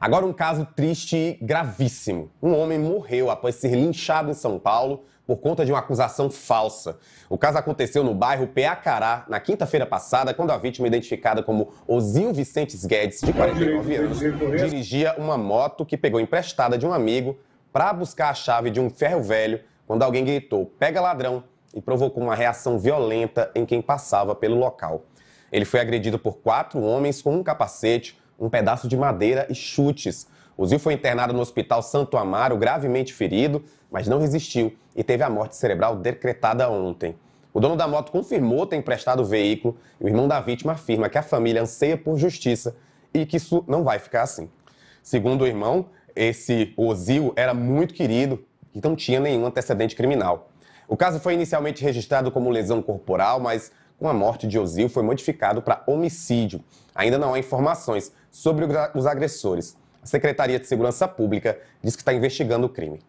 Agora, um caso triste e gravíssimo. Um homem morreu após ser linchado em São Paulo por conta de uma acusação falsa. O caso aconteceu no bairro Peacará, na quinta-feira passada, quando a vítima, identificada como Ozil Vicentes Guedes, de 49 anos, dirigia uma moto que pegou emprestada de um amigo para buscar a chave de um ferro velho quando alguém gritou: pega ladrão! e provocou uma reação violenta em quem passava pelo local. Ele foi agredido por quatro homens com um capacete um pedaço de madeira e chutes. O Zil foi internado no Hospital Santo Amaro, gravemente ferido, mas não resistiu e teve a morte cerebral decretada ontem. O dono da moto confirmou ter emprestado o veículo e o irmão da vítima afirma que a família anseia por justiça e que isso não vai ficar assim. Segundo o irmão, esse Ozil era muito querido e não tinha nenhum antecedente criminal. O caso foi inicialmente registrado como lesão corporal, mas com a morte de Ozil foi modificado para homicídio. Ainda não há informações sobre os agressores. A Secretaria de Segurança Pública diz que está investigando o crime.